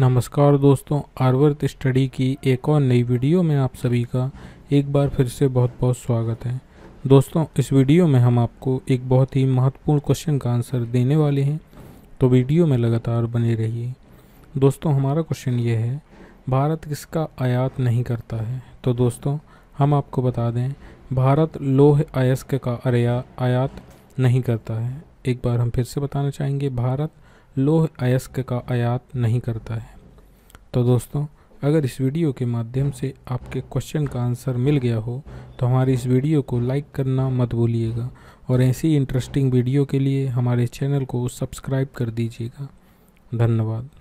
नमस्कार दोस्तों आर्वर्त स्टडी की एक और नई वीडियो में आप सभी का एक बार फिर से बहुत बहुत स्वागत है दोस्तों इस वीडियो में हम आपको एक बहुत ही महत्वपूर्ण क्वेश्चन का आंसर देने वाले हैं तो वीडियो में लगातार बने रहिए दोस्तों हमारा क्वेश्चन ये है भारत किसका आयात नहीं करता है तो दोस्तों हम आपको बता दें भारत लोह अयस्क का आयात नहीं करता है एक बार हम फिर से बताना चाहेंगे भारत लोह अयस्क का आयात नहीं करता है तो दोस्तों अगर इस वीडियो के माध्यम से आपके क्वेश्चन का आंसर मिल गया हो तो हमारी इस वीडियो को लाइक करना मत भूलिएगा और ऐसी इंटरेस्टिंग वीडियो के लिए हमारे चैनल को सब्सक्राइब कर दीजिएगा धन्यवाद